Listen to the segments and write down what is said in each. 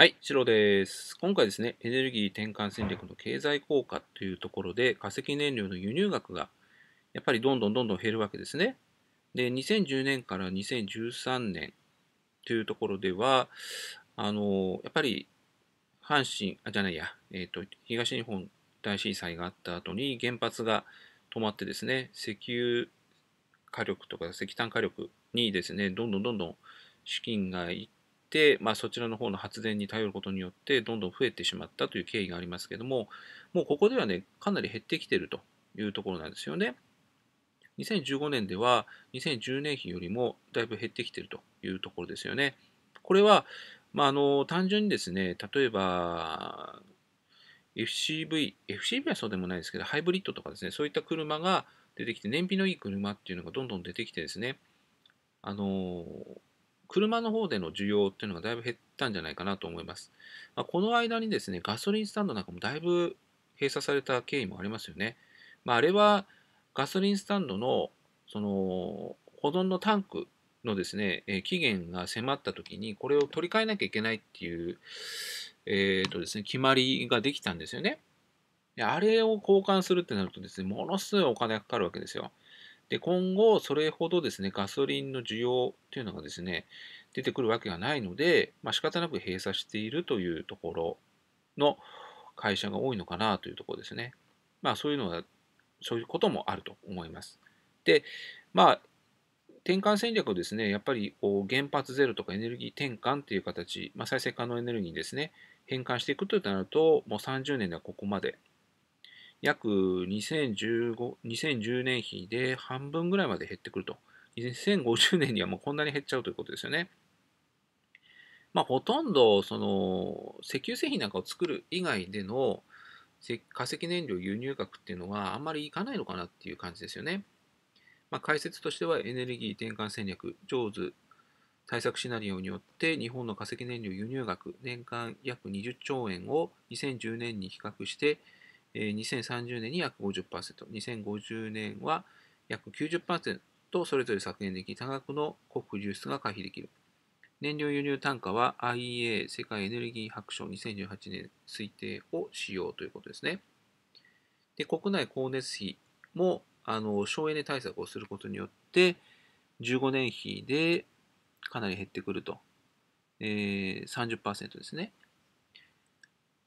はい、シロです。今回ですね、エネルギー転換戦略の経済効果というところで、化石燃料の輸入額がやっぱりどんどんどんどん減るわけですね。で、2010年から2013年というところでは、あの、やっぱり阪神、あ、じゃないや、えっ、ー、と、東日本大震災があった後に原発が止まってですね、石油火力とか石炭火力にですね、どんどんどんどん資金がいって、て、まあ、そちらの方の発電に頼ることによってどんどん増えてしまったという経緯がありますけどももうここではねかなり減ってきてるというところなんですよね。2015年では2010年比よりもだいぶ減ってきてるというところですよね。これは、まあ、あの単純にですね例えば FCV、FCV はそうでもないですけど、ハイブリッドとかですね、そういった車が出てきて、燃費のいい車っていうのがどんどん出てきてですね、あの車の方での需要っていうのがだいぶ減ったんじゃないかなと思います。まあ、この間にですね、ガソリンスタンドなんかもだいぶ閉鎖された経緯もありますよね。まあ、あれはガソリンスタンドのその保存のタンクのですね、え期限が迫った時にこれを取り替えなきゃいけないっていう、えーとですね、決まりができたんですよね。あれを交換するってなるとですね、ものすごいお金がかかるわけですよ。で、今後、それほどですね、ガソリンの需要というのがですね、出てくるわけがないので、まあ、仕方なく閉鎖しているというところの会社が多いのかなというところですね。まあ、そういうのは、そういうこともあると思います。で、まあ、転換戦略をですね、やっぱりこう原発ゼロとかエネルギー転換という形、まあ、再生可能エネルギーにですね、変換していくとなると、もう30年ではここまで約2015、2010年比で半分ぐらいまで減ってくると。2050年にはもうこんなに減っちゃうということですよね。まあ、ほとんど、その、石油製品なんかを作る以外での化石燃料輸入額っていうのはあんまりいかないのかなっていう感じですよね。まあ、解説としてはエネルギー転換戦略、上手対策シナリオによって日本の化石燃料輸入額年間約20兆円を2010年に比較して2030年に約50%、2050年は約90%それぞれ削減でき、多額の国流出が回避できる。燃料輸入単価は IEA 世界エネルギー白書2018年推定を使用ということですね。で国内光熱費もあの省エネ対策をすることによって15年比でかなり減ってくると、えー、30%ですね。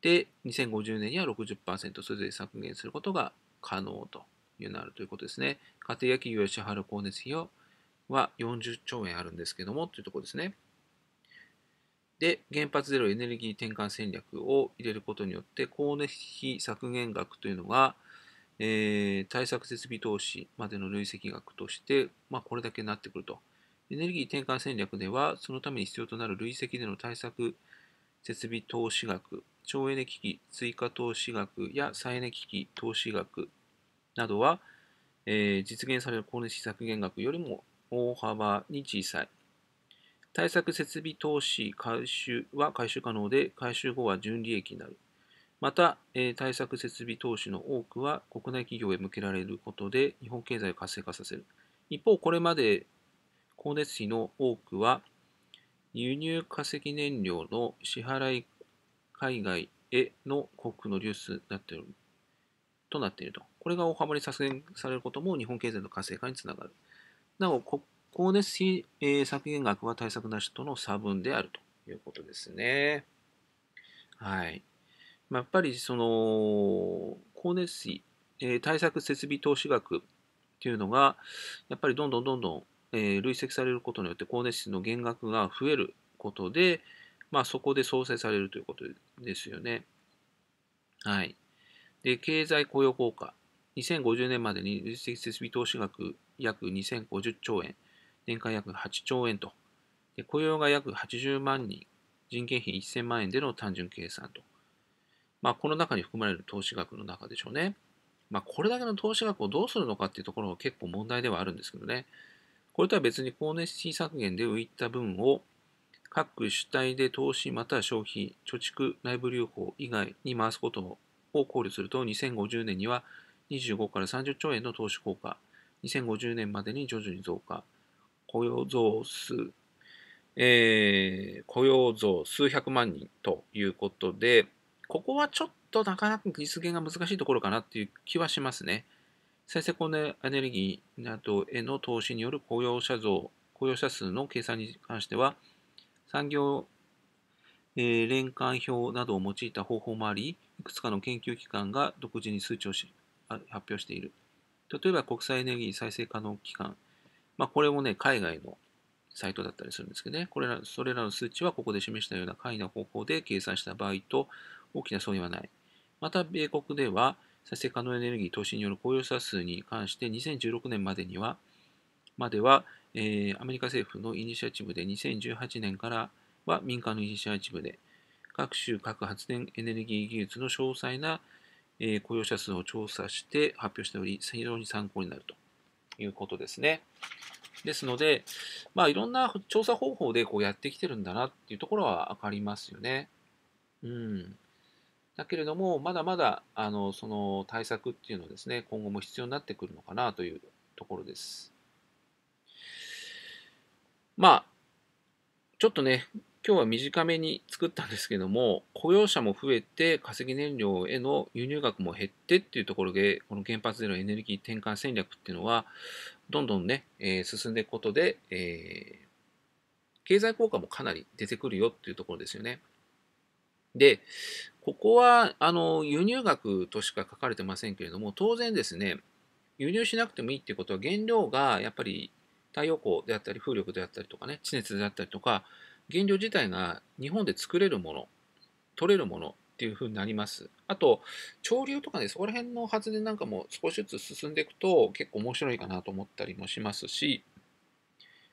で、2050年には60%それぞれ削減することが可能というなるということですね。家庭や企業や支払う光熱費は40兆円あるんですけども、というところですね。で、原発ゼロエネルギー転換戦略を入れることによって、光熱費削減額というのが、えー、対策設備投資までの累積額として、まあ、これだけになってくると。エネルギー転換戦略では、そのために必要となる累積での対策設備投資額省エネ機器、追加投資額や再エネ機器、投資額などは、えー、実現される光熱費削減額よりも大幅に小さい。対策設備投資回収は回収可能で、回収後は純利益になる。また、えー、対策設備投資の多くは国内企業へ向けられることで日本経済を活性化させる。一方、これまで光熱費の多くは輸入化石燃料の支払い海外への航空の流出なってるとなっていると。これが大幅に削減されることも日本経済の活性化につながる。なお、国光熱費、え削減額は対策なしとの差分であるということですね。はい。まやっぱりその、光熱費、え対策設備投資額っていうのが、やっぱりどんどんどんどん、え累積されることによって光熱費の減額が増えることで、まあ、そこで創生されるということですよね。はい。で、経済雇用効果。2050年までに実績設備投資額約2050兆円、年間約8兆円と。で雇用が約80万人、人件費1000万円での単純計算と。まあ、この中に含まれる投資額の中でしょうね。まあ、これだけの投資額をどうするのかっていうところは結構問題ではあるんですけどね。これとは別に光熱費削減で浮いた分を各主体で投資または消費、貯蓄、内部留保以外に回すことを考慮すると、2050年には25から30兆円の投資効果、2050年までに徐々に増加、雇用増数、えー、雇用増数百万人ということで、ここはちょっとなかなか実現が難しいところかなっていう気はしますね。再生可能エネルギーなどへの投資による雇用者増、雇用者数の計算に関しては、産業、えー、連関表などを用いた方法もあり、いくつかの研究機関が独自に数値をし発表している。例えば国際エネルギー再生可能機関。まあ、これもね、海外のサイトだったりするんですけどね、これらそれらの数値はここで示したような簡易な方法で計算した場合と大きな相違はない。また、米国では再生可能エネルギー投資による雇用者数に関して2016年までには、までは、えー、アメリカ政府のイニシアチブで2018年からは民間のイニシアチブで各種各発電エネルギー技術の詳細な、えー、雇用者数を調査して発表しており非常に参考になるということですね。ですので、まあ、いろんな調査方法でこうやってきてるんだなっていうところは分かりますよね。うん、だけれども、まだまだあのその対策っていうのですね、今後も必要になってくるのかなというところです。まあ、ちょっとね、今日は短めに作ったんですけども、雇用者も増えて化石燃料への輸入額も減ってっていうところで、この原発でのエネルギー転換戦略っていうのは、どんどんね、えー、進んでいくことで、えー、経済効果もかなり出てくるよっていうところですよね。で、ここは、あの、輸入額としか書かれてませんけれども、当然ですね、輸入しなくてもいいっていうことは、原料がやっぱり太陽光であったり風力であったりとかね地熱であったりとか原料自体が日本で作れるもの取れるものっていう風になります。あと、潮流とかね、そこら辺の発電なんかも少しずつ進んでいくと結構面白いかなと思ったりもしますし、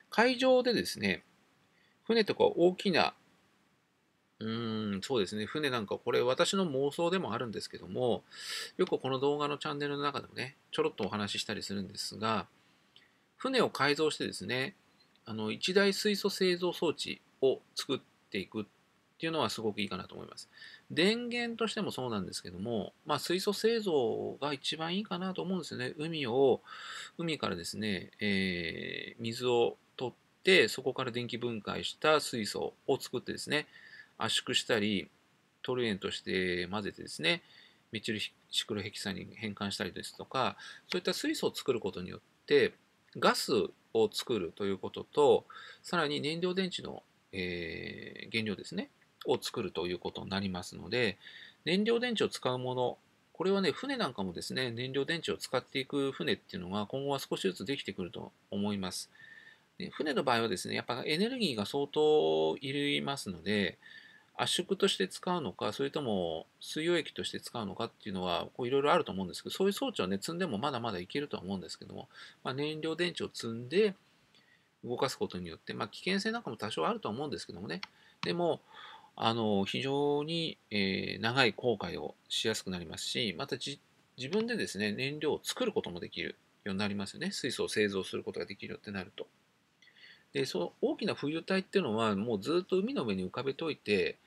海上でですね、船とか大きな、うーん、そうですね、船なんか、これ私の妄想でもあるんですけども、よくこの動画のチャンネルの中でもね、ちょろっとお話ししたりするんですが、船を改造してですね、あの一大水素製造装置を作っていくっていうのはすごくいいかなと思います。電源としてもそうなんですけども、まあ、水素製造が一番いいかなと思うんですよね。海を、海からですね、えー、水を取って、そこから電気分解した水素を作ってですね、圧縮したり、トルエンとして混ぜてですね、メチルシクロヘキサに変換したりですとか、そういった水素を作ることによって、ガスを作るということと、さらに燃料電池の、えー、原料ですね、を作るということになりますので、燃料電池を使うもの、これはね、船なんかもですね、燃料電池を使っていく船っていうのが今後は少しずつできてくると思います。で船の場合はですね、やっぱエネルギーが相当いりますので、圧縮として使うのか、それとも水溶液として使うのかっていうのは、いろいろあると思うんですけど、そういう装置をね、積んでもまだまだいけるとは思うんですけども、まあ、燃料電池を積んで動かすことによって、まあ、危険性なんかも多少あると思うんですけどもね、でも、あの非常に、えー、長い航海をしやすくなりますし、また自分でですね、燃料を作ることもできるようになりますよね。水素を製造することができるようになると。でそう大きな浮遊体っていうのはもうずっと海の上に浮かべといて、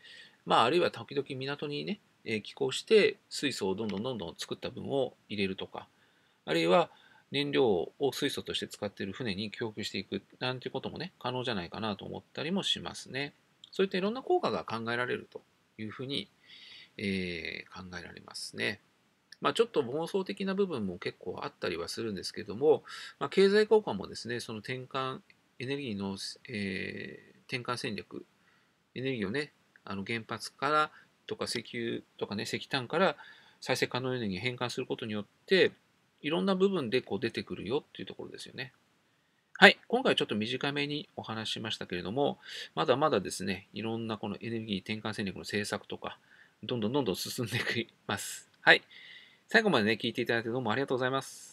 まあ、あるいは時々港にね、えー、寄港して水素をどんどんどんどん作った分を入れるとかあるいは燃料を水素として使っている船に供給していくなんていうこともね可能じゃないかなと思ったりもしますね。そういったいろんな効果が考えられるというふうに、えー、考えられますね。まあ、ちょっと妄想的な部分も結構あったりはするんですけども、まあ、経済効果もですね、その転換、エネルギーの、えー、転換戦略、エネルギーをね、あの原発からとか石油とかね、石炭から再生可能エネルギーに変換することによって、いろんな部分でこう出てくるよっていうところですよね。はい。今回ちょっと短めにお話ししましたけれども、まだまだですね、いろんなこのエネルギー転換戦略の政策とか、どんどんどんどん進んでいきます。はい。最後までね、聞いていただいてどうもありがとうございます。